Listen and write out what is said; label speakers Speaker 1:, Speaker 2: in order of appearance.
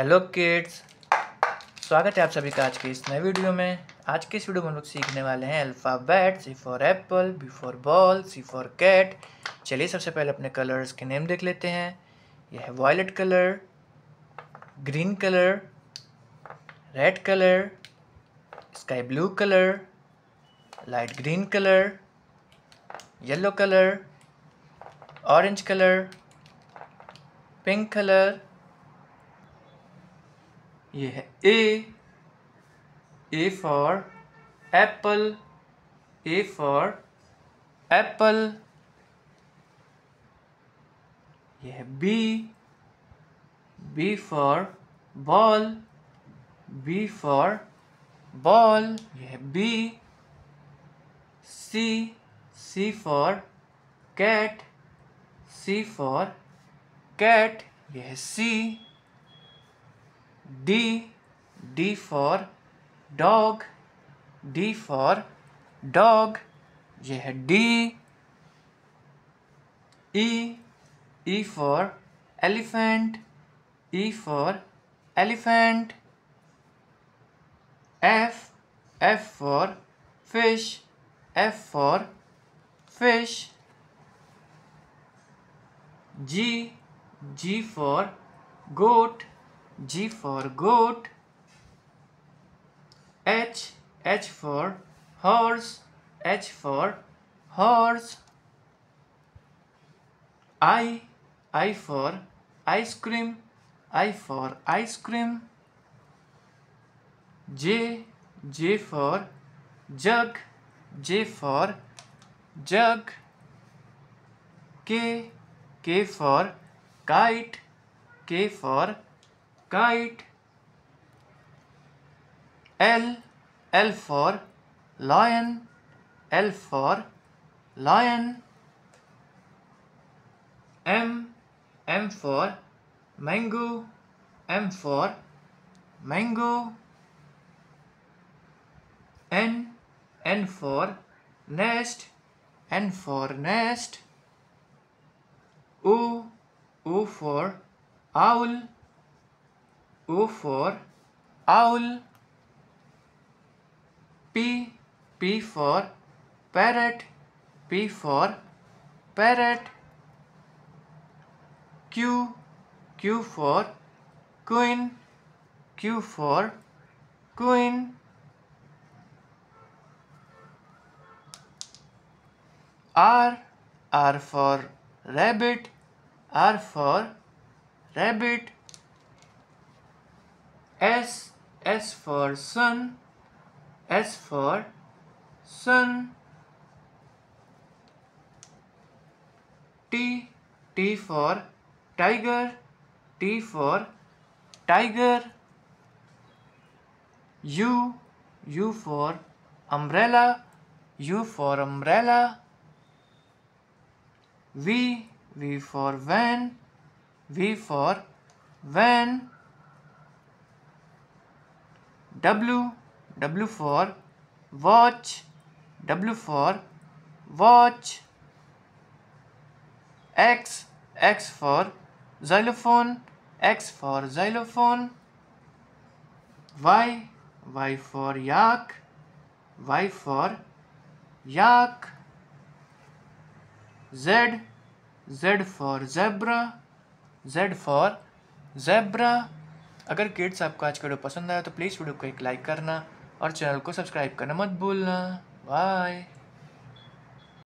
Speaker 1: Hello kids स्वागत है आप सभी का आज के इस नए वीडियो में आज के इस वीडियो में हम लोग सीखने वाले हैं alphabet C for apple B for ball C for cat चलिए सबसे पहले अपने कलर्स के नेम देख लेते हैं यह है violet colour green colour red colour sky blue colour light green colour yellow colour orange colour pink colour ये है A A for apple A for apple ये है B B for ball B for ball ये है B C C for cat C for cat यह C D. D for dog. D for dog. ये है D. E. E for elephant. E for elephant. F. F for fish. F for fish. G. G for goat. G for goat, H, H for horse, H for horse, I, I for ice cream, I for ice cream, J, J for jug, J for jug, K, K for kite, K for kite L L for lion L for lion M M for mango M for mango N N for nest N for nest O O for owl O for owl. P, P for parrot. P for parrot. Q, Q for queen. Q for queen. R, R for rabbit. R for rabbit S, S for sun, S for sun, T, T for tiger, T for tiger, U, U for umbrella, U for umbrella, V, V for van, V for van, W, W for watch, W for watch. X, X for xylophone, X for xylophone. Y, Y for yak, Y for yak. Z, Z for zebra, Z for zebra. अगर kids आपको आज का video पसंद आया तो please video को एक like करना और चैनल को सब्सक्राइब करना मत भूलना बाय